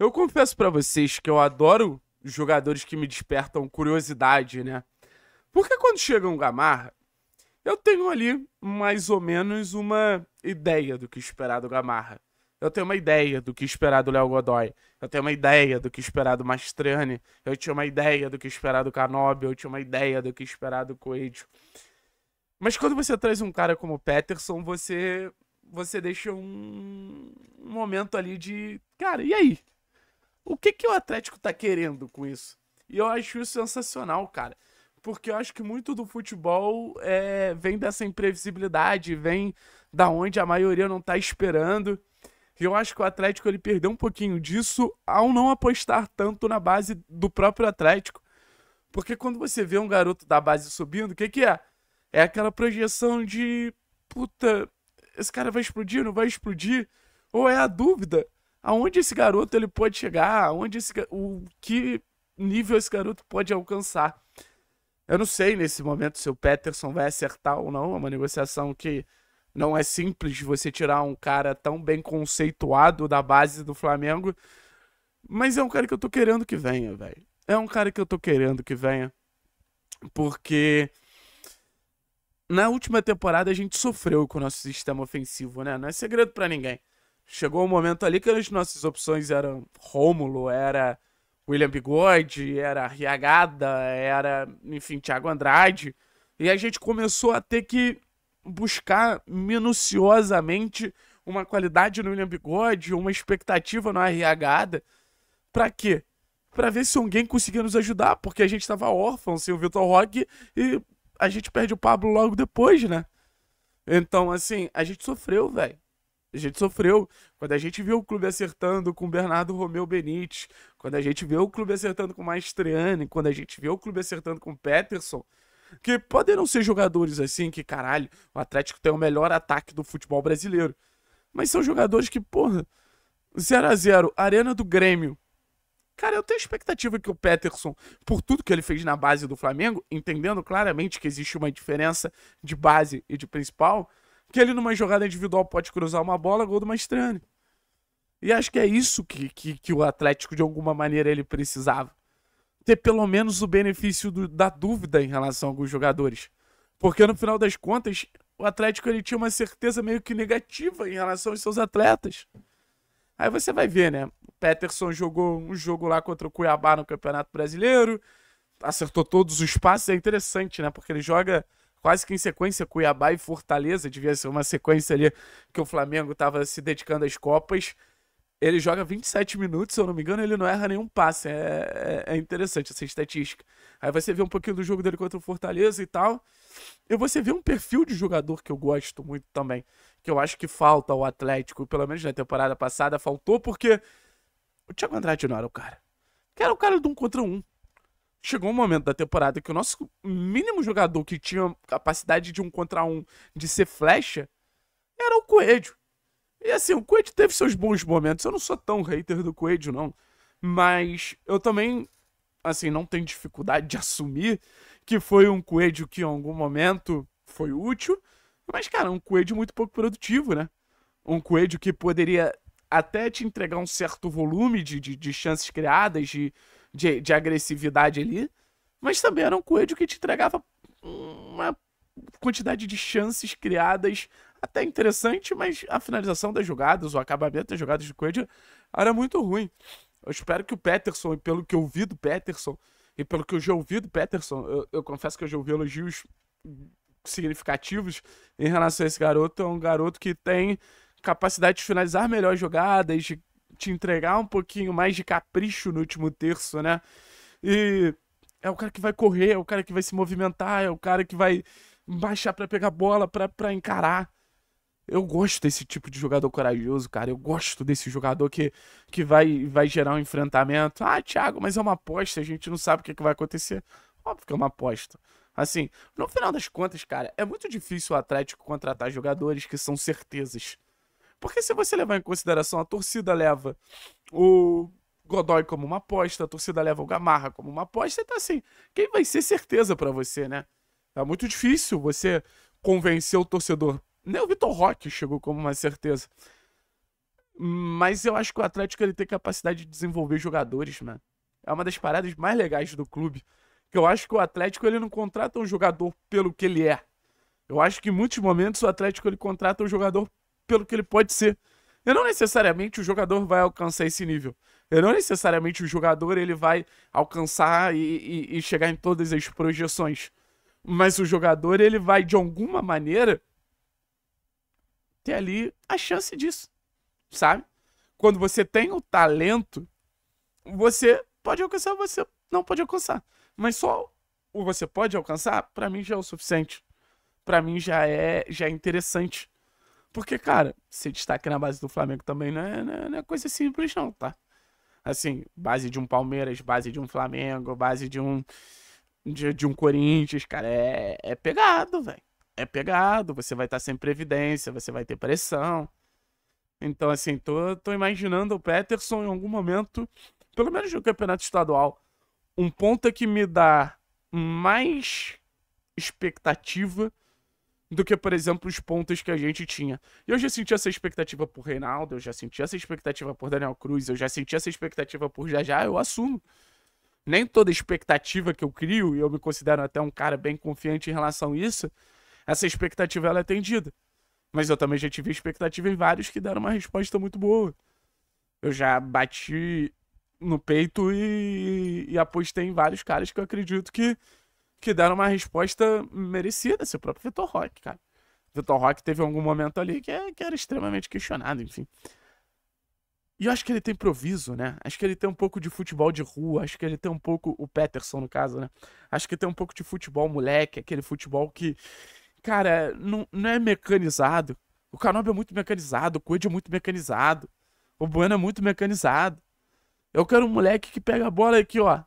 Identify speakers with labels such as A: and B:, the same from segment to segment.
A: Eu confesso para vocês que eu adoro jogadores que me despertam curiosidade, né? Porque quando chega um Gamarra, eu tenho ali mais ou menos uma ideia do que esperar do Gamarra. Eu tenho uma ideia do que esperar do Léo Godoy. Eu tenho uma ideia do que esperar do Mastrani. Eu tinha uma ideia do que esperar do Canobi. Eu tinha uma ideia do que esperar do Coelho. Mas quando você traz um cara como o Peterson, você, você deixa um, um momento ali de. Cara, e aí? O que, que o Atlético tá querendo com isso? E eu acho isso sensacional, cara. Porque eu acho que muito do futebol é, vem dessa imprevisibilidade, vem da onde a maioria não tá esperando. E eu acho que o Atlético ele perdeu um pouquinho disso ao não apostar tanto na base do próprio Atlético. Porque quando você vê um garoto da base subindo, o que, que é? É aquela projeção de puta, esse cara vai explodir, não vai explodir? Ou é a dúvida? aonde esse garoto ele pode chegar, aonde esse, o que nível esse garoto pode alcançar. Eu não sei nesse momento se o Peterson vai acertar ou não, é uma negociação que não é simples você tirar um cara tão bem conceituado da base do Flamengo, mas é um cara que eu tô querendo que venha, velho. É um cara que eu tô querendo que venha, porque na última temporada a gente sofreu com o nosso sistema ofensivo, né? Não é segredo para ninguém chegou um momento ali que as nossas opções eram Rômulo, era William Bigode, era Riagada, era, enfim, Thiago Andrade. E a gente começou a ter que buscar minuciosamente uma qualidade no William Bigode, uma expectativa no Riagada. Pra quê? Pra ver se alguém conseguia nos ajudar, porque a gente tava órfão sem o Vitor Roque e a gente perde o Pablo logo depois, né? Então, assim, a gente sofreu, velho. A gente sofreu. Quando a gente viu o clube acertando com Bernardo Romeu Benítez, quando a gente viu o clube acertando com Maestriani, quando a gente viu o clube acertando com Peterson, que podem não ser jogadores assim, que caralho, o Atlético tem o melhor ataque do futebol brasileiro. Mas são jogadores que, porra, 0 a 0 Arena do Grêmio. Cara, eu tenho expectativa que o Peterson, por tudo que ele fez na base do Flamengo, entendendo claramente que existe uma diferença de base e de principal, que ele, numa jogada individual, pode cruzar uma bola, gol do Mastrani. E acho que é isso que, que, que, o Atlético, de alguma maneira, ele precisava. Ter pelo menos o benefício do, da dúvida em relação a alguns jogadores. Porque no final das contas, o Atlético ele tinha uma certeza meio que negativa em relação aos seus atletas. Aí você vai ver, né? O Peterson jogou um jogo lá contra o Cuiabá no Campeonato Brasileiro, acertou todos os passes, é interessante, né? Porque ele joga quase que em sequência Cuiabá e Fortaleza, devia ser uma sequência ali que o Flamengo estava se dedicando às Copas. Ele joga 27 minutos, se eu não me engano, ele não erra nenhum passe. É, é, é, interessante essa estatística. Aí você vê um pouquinho do jogo dele contra o Fortaleza e tal. E você vê um perfil de jogador que eu gosto muito também. Que eu acho que falta ao Atlético, pelo menos na temporada passada, faltou porque o Thiago Andrade não era o cara. Que era o cara do um contra um chegou um momento da temporada que o nosso mínimo jogador que tinha capacidade de um contra um de ser flecha era o Coelho. E assim, o Coelho teve seus bons momentos. Eu não sou tão hater do Coelho, não. Mas eu também, assim, não tenho dificuldade de assumir que foi um Coelho que em algum momento foi útil. Mas, cara, um Coelho muito pouco produtivo, né? Um Coelho que poderia até te entregar um certo volume de, de, de chances criadas, de, de, de agressividade ali, mas também era um coelho que te entregava uma quantidade de chances criadas até interessante, mas a finalização das jogadas, o acabamento das jogadas de coelho era muito ruim. Eu espero que o Peterson, e pelo que eu vi do Peterson, e pelo que eu já ouvi do Peterson, eu, eu confesso que eu já ouvi elogios significativos em relação a esse garoto. É um garoto que tem capacidade de finalizar melhor jogadas, de te entregar um pouquinho mais de capricho no último terço, né? E é o cara que vai correr, é o cara que vai se movimentar, é o cara que vai baixar para pegar bola, para encarar. Eu gosto desse tipo de jogador corajoso, cara. Eu gosto desse jogador que, que vai, vai gerar um enfrentamento. Ah, Thiago, mas é uma aposta, a gente não sabe o que, é que vai acontecer. Óbvio que é uma aposta. Assim, no final das contas, cara, é muito difícil o Atlético contratar jogadores que são certezas. Porque se você levar em consideração, a torcida leva o Godoy como uma aposta, a torcida leva o Gamarra como uma aposta, então assim, quem vai ser certeza para você, né? É muito difícil você convencer o torcedor. Nem o Vitor Roque chegou como uma certeza. Mas eu acho que o Atlético ele tem capacidade de desenvolver jogadores, mano. É uma das paradas mais legais do clube. Que eu acho que o Atlético ele não contrata um jogador pelo que ele é. Eu acho que em muitos momentos o Atlético ele contrata um jogador pelo que ele pode ser. E não necessariamente o jogador vai alcançar esse nível. E não necessariamente o jogador ele vai alcançar e, e, e chegar em todas as projeções. Mas o jogador ele vai, de alguma maneira, ter ali a chance disso. Sabe? Quando você tem o talento, você pode alcançar, você não pode alcançar. Mas só o você pode alcançar, para mim já é o suficiente. Para mim já é, já é interessante. Porque, cara, se destaque na base do Flamengo também não é, não é, não é coisa simples, não, tá? Assim, base de um Palmeiras, base de um Flamengo, base de um. De, de um Corinthians, cara, é, é pegado, velho. É pegado, você vai estar sem previdência, você vai ter pressão. Então, assim, tô, tô imaginando o Peterson em algum momento, pelo menos no campeonato estadual, um ponta que me dá mais expectativa do que, por exemplo, os pontos que a gente tinha. E eu já senti essa expectativa por Reinaldo, eu já senti essa expectativa por Daniel Cruz, eu já senti essa expectativa por Jajá, eu assumo. Nem toda expectativa que eu crio, e eu me considero até um cara bem confiante em relação a isso, essa expectativa ela é atendida. Mas eu também já tive expectativa em vários que deram uma resposta muito boa. Eu já bati no peito e, e apostei em vários caras que eu acredito que que deram uma resposta merecida, seu próprio Vitor Roque, cara. Vitor Roque teve algum momento ali que, é, que era extremamente questionado, enfim. E eu acho que ele tem improviso, né? Acho que ele tem um pouco de futebol de rua, acho que ele tem um pouco. O Peterson, no caso, né? Acho que tem um pouco de futebol moleque, aquele futebol que, cara, não, não é mecanizado. O Canob é muito mecanizado, o Cuide é muito mecanizado, o Bueno é muito mecanizado. Eu quero um moleque que pega a bola aqui, ó,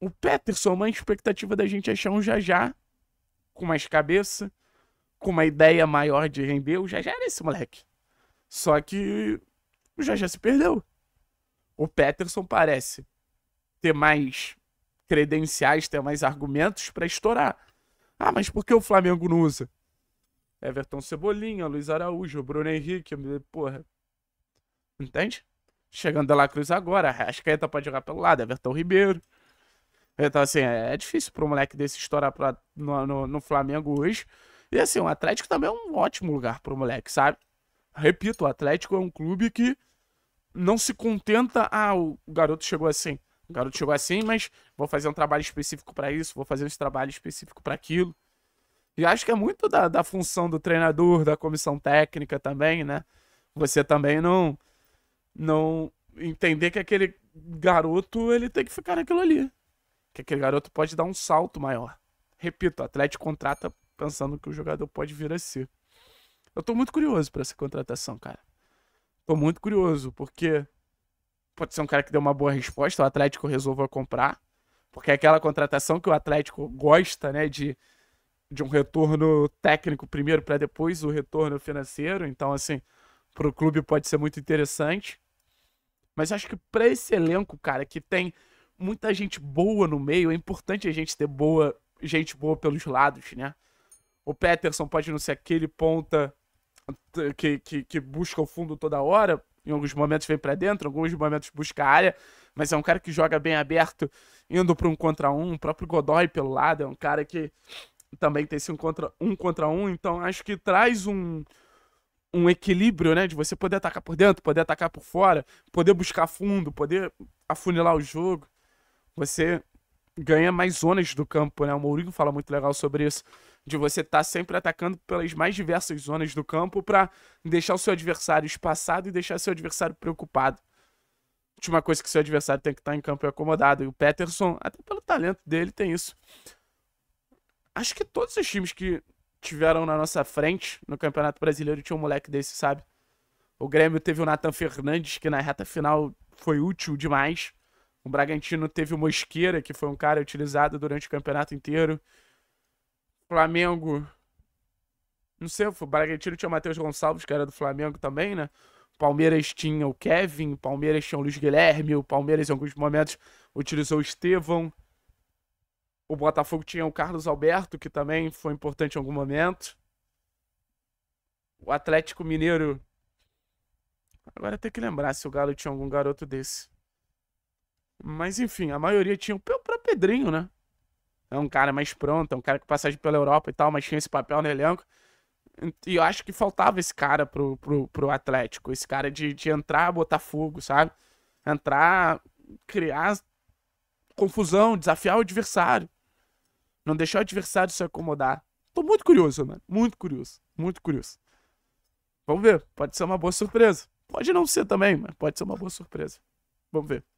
A: o Peterson, a expectativa da gente achar um Jajá com mais cabeça, com uma ideia maior de render. O Jajá era esse moleque. Só que o Jajá se perdeu. O Peterson parece ter mais credenciais, ter mais argumentos para estourar. Ah, mas por que o Flamengo não usa? Everton Cebolinha, Luiz Araújo, Bruno Henrique, porra. Entende? Chegando da La Cruz agora, a Rascaeta pode jogar pelo lado, Everton Ribeiro. Então, assim, é, é difícil para um moleque desse estourar pra, no, no, no, Flamengo hoje. E, assim, o Atlético também é um ótimo lugar para o moleque, sabe? Repito, o Atlético é um clube que não se contenta. Ah, o garoto chegou assim. O garoto chegou assim, mas vou fazer um trabalho específico para isso, vou fazer um trabalho específico para aquilo. E acho que é muito da, da função do treinador, da comissão técnica também, né? Você também não, não entender que aquele garoto ele tem que ficar naquilo ali que aquele garoto pode dar um salto maior. Repito, o Atlético contrata pensando que o jogador pode vir a ser. Eu tô muito curioso para essa contratação, cara. Tô muito curioso, porque pode ser um cara que deu uma boa resposta, o Atlético resolveu comprar, porque é aquela contratação que o Atlético gosta, né, de, de um retorno técnico primeiro para depois o retorno financeiro. Então, assim, pro clube pode ser muito interessante. Mas acho que para esse elenco, cara, que tem muita gente boa no meio. É importante a gente ter boa gente boa pelos lados, né? O Peterson pode não ser aquele ponta que, que, que busca o fundo toda hora. Em alguns momentos vem para dentro, em alguns momentos busca a área. Mas é um cara que joga bem aberto, indo para um contra um. O próprio Godoy pelo lado é um cara que também tem esse um contra um. Contra um então acho que traz um, um equilíbrio, né? De você poder atacar por dentro, poder atacar por fora, poder buscar fundo, poder afunilar o jogo você ganha mais zonas do campo, né? O Mourinho fala muito legal sobre isso, de você estar tá sempre atacando pelas mais diversas zonas do campo para deixar o seu adversário espaçado e deixar seu adversário preocupado. A última coisa que seu adversário tem que estar tá em campo é acomodado. E o Peterson, até pelo talento dele, tem isso. Acho que todos os times que tiveram na nossa frente no Campeonato Brasileiro tinham um moleque desse, sabe? O Grêmio teve o Nathan Fernandes, que na reta final foi útil demais. O Bragantino teve o Mosqueira, que foi um cara utilizado durante o campeonato inteiro. Flamengo. Não sei, o Bragantino tinha o Matheus Gonçalves, que era do Flamengo também, né? Palmeiras tinha o Kevin, Palmeiras tinha o Luiz Guilherme, o Palmeiras em alguns momentos utilizou o Estevão. O Botafogo tinha o Carlos Alberto, que também foi importante em algum momento. O Atlético Mineiro. Agora tem que lembrar se o Galo tinha algum garoto desse. Mas enfim, a maioria tinha o próprio Pedrinho, né? É um cara mais pronto, é um cara que passagem pela Europa e tal, mas tinha esse papel no elenco. E eu acho que faltava esse cara pro, pro, pro Atlético, esse cara de, de entrar, botar fogo, sabe? Entrar, criar confusão, desafiar o adversário. Não deixar o adversário se acomodar. Tô muito curioso, mano. Muito curioso. Muito curioso. Vamos ver. Pode ser uma boa surpresa. Pode não ser também, mas pode ser uma boa surpresa. Vamos ver.